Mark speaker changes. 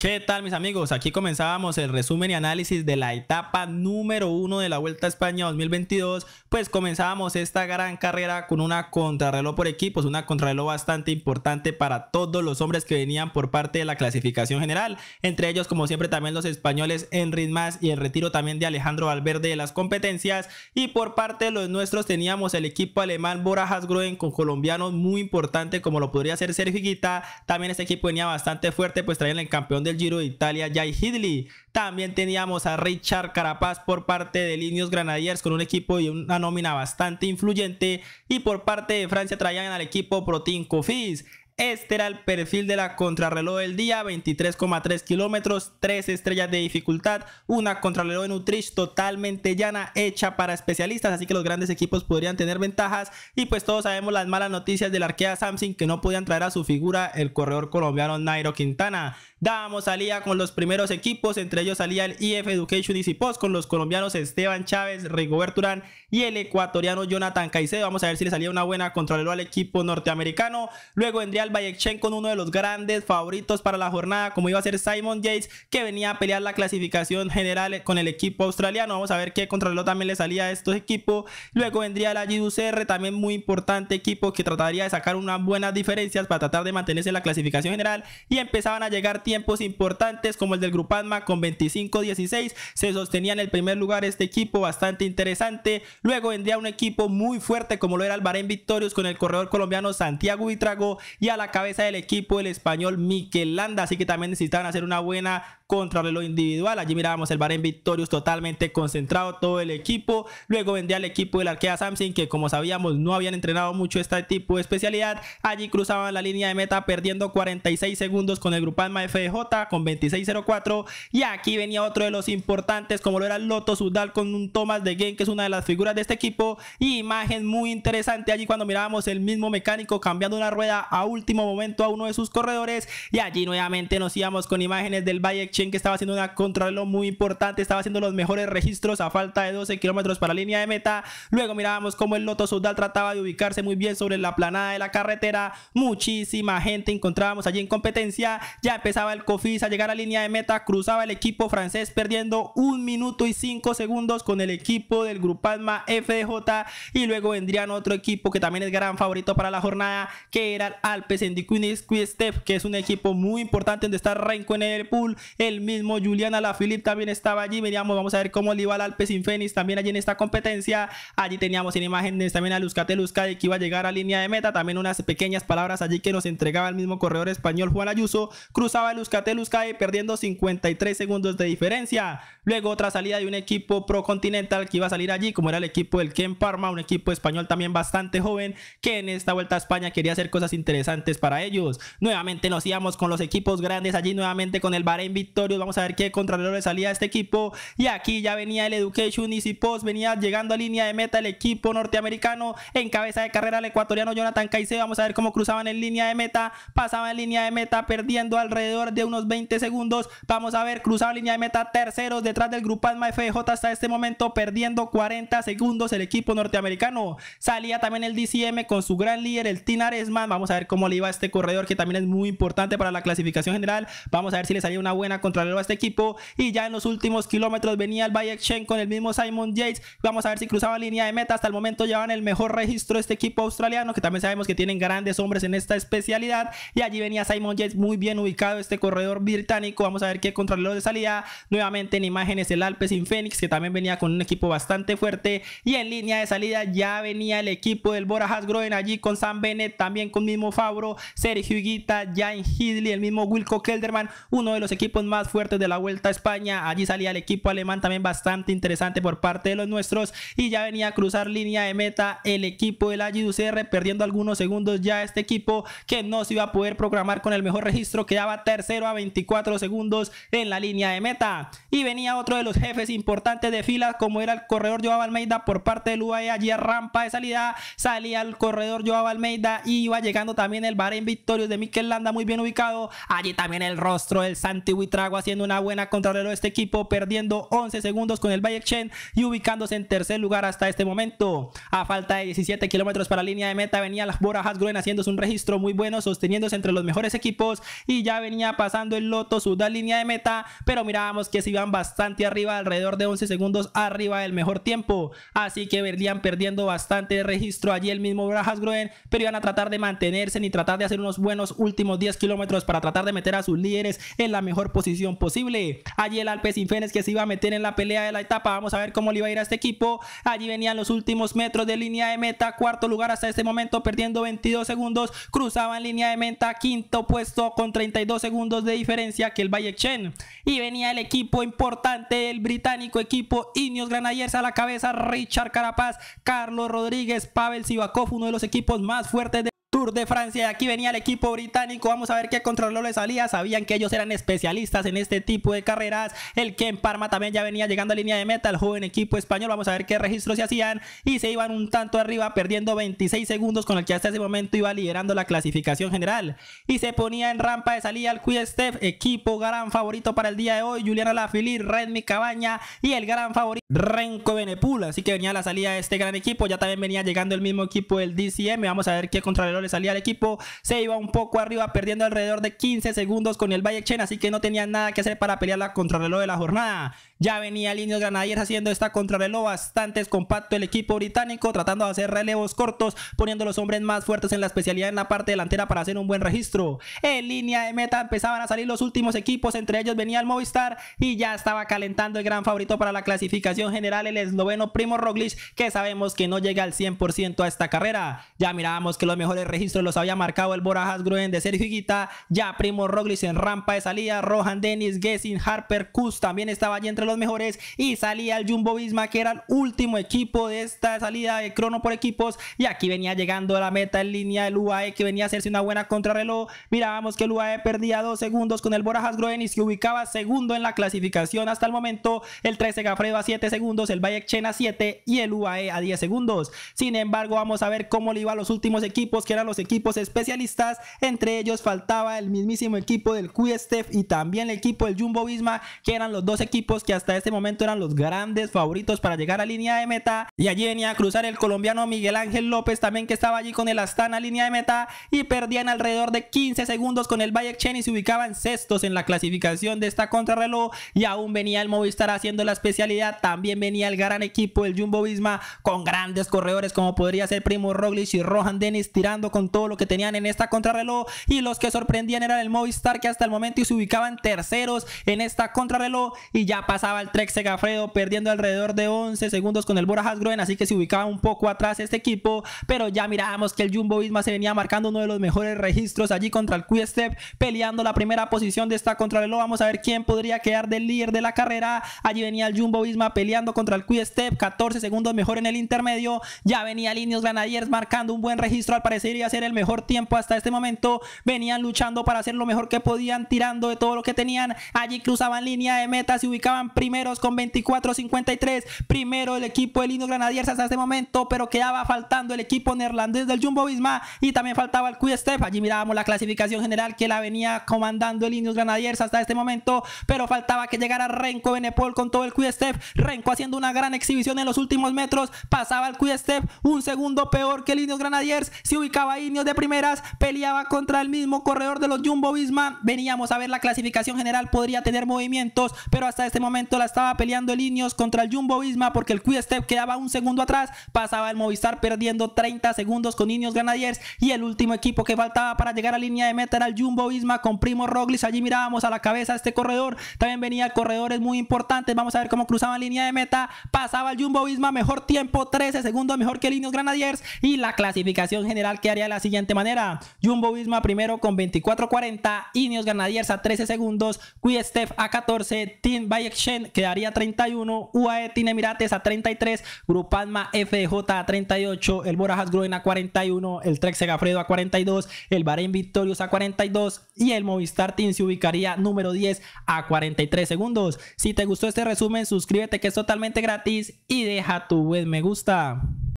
Speaker 1: ¿Qué tal mis amigos? Aquí comenzábamos el resumen y análisis de la etapa número uno de la Vuelta a España 2022. Pues comenzábamos esta gran carrera con una contrarreloj por equipos, una contrarreloj bastante importante para todos los hombres que venían por parte de la clasificación general. Entre ellos, como siempre, también los españoles Enrique Más y el retiro también de Alejandro Valverde de las competencias. Y por parte de los nuestros teníamos el equipo alemán Borajas Groen con colombianos muy importante como lo podría ser Sergio Guita. También este equipo venía bastante fuerte, pues traían el campeón de el Giro de Italia, Jai Hidley. También teníamos a Richard Carapaz por parte de Linios Granadiers con un equipo y una nómina bastante influyente. Y por parte de Francia traían al equipo Protin Cofis. Este era el perfil de la contrarreloj del día, 23,3 kilómetros, 3 estrellas de dificultad, una contrarreloj de totalmente llana, hecha para especialistas, así que los grandes equipos podrían tener ventajas. Y pues todos sabemos las malas noticias del arquea Samsung que no podían traer a su figura el corredor colombiano Nairo Quintana. Dábamos salida con los primeros equipos, entre ellos salía el IF Education y Post con los colombianos Esteban Chávez, Rigoberto Urán y el ecuatoriano Jonathan Caicedo. Vamos a ver si le salía una buena contralero al equipo norteamericano. Luego vendría el Bayekchen con uno de los grandes favoritos para la jornada, como iba a ser Simon Yates, que venía a pelear la clasificación general con el equipo australiano. Vamos a ver qué contralero también le salía a estos equipos. Luego vendría la GUCR, también muy importante equipo que trataría de sacar unas buenas diferencias para tratar de mantenerse en la clasificación general. Y empezaban a llegar tiempos importantes como el del Grupatma con 25-16. Se sostenía en el primer lugar este equipo, bastante interesante. Luego vendría un equipo muy fuerte como lo era el Vitorios con el corredor colombiano Santiago Vitrago y a la cabeza del equipo el español Miquel Landa. Así que también necesitaban hacer una buena contra reloj individual. Allí mirábamos el Barén Victorious totalmente concentrado, todo el equipo. Luego vendía el equipo del Arkea Samsung, que como sabíamos no habían entrenado mucho este tipo de especialidad. Allí cruzaban la línea de meta perdiendo 46 segundos con el Grupalma FDJ con 26.04. Y aquí venía otro de los importantes, como lo era Loto Sudal con un Thomas de Game, que es una de las figuras de este equipo. Y imagen muy interesante allí cuando mirábamos el mismo mecánico cambiando una rueda a último momento a uno de sus corredores. Y allí nuevamente nos íbamos con imágenes del Bayek que estaba haciendo una contrarreloj muy importante, estaba haciendo los mejores registros a falta de 12 kilómetros para la línea de meta. Luego mirábamos cómo el Loto Soudal trataba de ubicarse muy bien sobre la planada de la carretera. Muchísima gente encontrábamos allí en competencia. Ya empezaba el Cofis a llegar a la línea de meta, cruzaba el equipo francés perdiendo un minuto y cinco segundos con el equipo del Grupalma FDJ y luego vendrían otro equipo que también es gran favorito para la jornada que era el Alpes Endicunis Step que es un equipo muy importante donde está Renko en el pool. El mismo Julián Alaphilippe también estaba allí. Veníamos, vamos a ver cómo le iba al sin también allí en esta competencia. Allí teníamos en imágenes también a Luzcate de que iba a llegar a línea de meta. También unas pequeñas palabras allí que nos entregaba el mismo corredor español Juan Ayuso. Cruzaba Luzcate eh, y perdiendo 53 segundos de diferencia. Luego otra salida de un equipo pro continental que iba a salir allí, como era el equipo del Ken Parma, un equipo español también bastante joven que en esta vuelta a España quería hacer cosas interesantes para ellos. Nuevamente nos íbamos con los equipos grandes allí, nuevamente con el Bahrein Victor Vamos a ver qué contrarreloj le salía a este equipo. Y aquí ya venía el Education Easy Post. Venía llegando a línea de meta el equipo norteamericano. En cabeza de carrera el ecuatoriano Jonathan Caicedo. Vamos a ver cómo cruzaban en línea de meta. Pasaba en línea de meta perdiendo alrededor de unos 20 segundos. Vamos a ver cruzaba línea de meta terceros detrás del grupo Alma FJ hasta este momento perdiendo 40 segundos el equipo norteamericano. Salía también el DCM con su gran líder, el Tinaresman. Vamos a ver cómo le iba a este corredor que también es muy importante para la clasificación general. Vamos a ver si le salía una buena contra a este equipo. Y ya en los últimos kilómetros venía el Bayek con el mismo Simon Yates. Vamos a ver si cruzaba línea de meta. Hasta el momento llevan el mejor registro este equipo australiano, que también sabemos que tienen grandes hombres en esta especialidad. Y allí venía Simon Yates muy bien ubicado, este corredor británico. Vamos a ver qué contrarreloj de salida. Nuevamente en imágenes el sin Phoenix, que también venía con un equipo bastante fuerte. Y en línea de salida ya venía el equipo del Bora Hasgroen allí con Sam Bennett, también con mismo Fabro, Sergio Higuita, Jane Hidley, el mismo Wilco Kelderman, uno de los equipos más fuertes de la Vuelta a España. Allí salía el equipo alemán también bastante interesante por parte de los nuestros y ya venía a cruzar línea de meta el equipo del AGUCR, perdiendo algunos segundos ya este equipo que no se iba a poder programar con el mejor registro. Quedaba tercero a 24 segundos en la línea de meta. Y venía otro de los jefes importantes de fila como era el corredor Joao Almeida por parte del UAE. Allí a rampa de salida salía el corredor Joao Almeida y iba llegando también el Bahrein Victorios de Mikel Landa muy bien ubicado. Allí también el rostro del Santi agua haciendo una buena contrarreloj este equipo, perdiendo 11 segundos con el Chen y ubicándose en tercer lugar hasta este momento. A falta de 17 kilómetros para línea de meta, venía las Bora Hasgroen haciéndose un registro muy bueno, sosteniéndose entre los mejores equipos y ya venía pasando el Loto da línea de meta, pero mirábamos que se iban bastante arriba, alrededor de 11 segundos arriba del mejor tiempo. Así que venían perdiendo bastante registro allí el mismo Bora Hasgroen pero iban a tratar de mantenerse ni tratar de hacer unos buenos últimos 10 kilómetros para tratar de meter a sus líderes en la mejor posición posible. Allí el Alpe Sinfénez que se iba a meter en la pelea de la etapa. Vamos a ver cómo le iba a ir a este equipo. Allí venían los últimos metros de línea de meta. Cuarto lugar hasta este momento, perdiendo 22 segundos. cruzaban línea de meta, quinto puesto con 32 segundos de diferencia que el chen Y venía el equipo importante, el británico equipo Ineos Granadiers a la cabeza. Richard Carapaz, Carlos Rodríguez, Pavel Sivakov, uno de los equipos más fuertes de de Francia. y Aquí venía el equipo británico. Vamos a ver qué controló le salía. Sabían que ellos eran especialistas en este tipo de carreras. El que en Parma también ya venía llegando a línea de meta. El joven equipo español. Vamos a ver qué registros se hacían. Y se iban un tanto arriba, perdiendo 26 segundos, con el que hasta ese momento iba liderando la clasificación general. Y se ponía en rampa de salida el Quiestef, equipo gran favorito para el día de hoy. Juliana Lafili Redmi Cabaña y el gran favorito Renko Benepul. Así que venía la salida de este gran equipo. Ya también venía llegando el mismo equipo del DCM. Vamos a ver qué contrarreloj salía el equipo, se iba un poco arriba perdiendo alrededor de 15 segundos con el Valle Chen, así que no tenía nada que hacer para pelear la contrarreloj de la jornada. Ya venía líneas Granadiers haciendo esta contrarreloj bastante compacto el equipo británico, tratando de hacer relevos cortos, poniendo los hombres más fuertes en la especialidad en la parte delantera para hacer un buen registro. En línea de meta empezaban a salir los últimos equipos, entre ellos venía el Movistar y ya estaba calentando el gran favorito para la clasificación general, el esloveno Primo Roglic, que sabemos que no llega al 100% a esta carrera. Ya mirábamos que los mejores registros los había marcado el Borajas Gruen de Sergio Higuita, ya Primo Roglic en rampa de salida, Rohan Dennis, Gessing, Harper, Kuz también estaba allí entre los los mejores y salía el Jumbo Visma que era el último equipo de esta salida de crono por equipos y aquí venía llegando a la meta en línea el UAE que venía a hacerse una buena contrarreloj mirábamos que el UAE perdía dos segundos con el Borajas Groenis que ubicaba segundo en la clasificación hasta el momento el 13 Gafredo a 7 segundos el Bayek Chen a 7 y el UAE a 10 segundos sin embargo vamos a ver cómo le iba a los últimos equipos que eran los equipos especialistas entre ellos faltaba el mismísimo equipo del Quiestef y también el equipo del Jumbo Visma que eran los dos equipos que hasta este momento eran los grandes favoritos para llegar a línea de meta. Y allí venía a cruzar el colombiano Miguel Ángel López también que estaba allí con el Astana línea de meta y perdían alrededor de 15 segundos con el Bayek Chen y se ubicaban sextos en la clasificación de esta contrarreloj y aún venía el Movistar haciendo la especialidad. También venía el gran equipo, el Jumbo Visma con grandes corredores como podría ser Primo Roglic y Rohan Dennis tirando con todo lo que tenían en esta contrarreloj y los que sorprendían eran el Movistar que hasta el momento se ubicaban terceros en esta contrarreloj y ya pasaba el Trek Segafredo perdiendo alrededor de 11 segundos con el Bora Hasgroen, así que se ubicaba un poco atrás este equipo, pero ya mirábamos que el Jumbo Visma se venía marcando uno de los mejores registros allí contra el Quick-Step, peleando la primera posición de esta contrarreloj, vamos a ver quién podría quedar del líder de la carrera, allí venía el Jumbo Visma peleando contra el Quick-Step, 14 segundos mejor en el intermedio, ya venía Linios Granadiers marcando un buen registro, al parecer iba a ser el mejor tiempo hasta este momento, venían luchando para hacer lo mejor que podían, tirando de todo lo que tenían, allí cruzaban línea de meta, se ubicaban primeros con 24-53. Primero el equipo de Lino Granadiers hasta este momento, pero quedaba faltando el equipo neerlandés del Jumbo Visma y también faltaba el Step. Allí mirábamos la clasificación general que la venía comandando el Lino Granadiers hasta este momento, pero faltaba que llegara Renko Benepol con todo el Quick Renko haciendo una gran exhibición en los últimos metros, pasaba el Quick un segundo peor que el Lino Granadiers, se ubicaba Inios de primeras, peleaba contra el mismo corredor de los Jumbo Visma. Veníamos a ver la clasificación general, podría tener movimientos, pero hasta este momento la estaba peleando el Ineos contra el Jumbo Visma porque el Step quedaba un segundo atrás, pasaba el Movistar perdiendo 30 segundos con Ineos Granadiers y el último equipo que faltaba para llegar a línea de meta era el Jumbo Visma con Primo Roglic, allí mirábamos a la cabeza este corredor, también venía corredores muy importantes, vamos a ver cómo cruzaban línea de meta, pasaba el Jumbo Visma, mejor tiempo, 13 segundos mejor que el Ineos Granadiers y la clasificación general quedaría de la siguiente manera, Jumbo Visma primero con 24.40, Ineos Granadiers a 13 segundos, Step a 14, Team Exchange quedaría 31, UAE Tine Emirates a 33, Grupalma FJ a 38, el Borajas Groen a 41, el Trek Segafredo a 42, el Bahrein Victorious a 42 y el Movistar Team se ubicaría número 10 a 43 segundos. Si te gustó este resumen, suscríbete que es totalmente gratis y deja tu buen me gusta.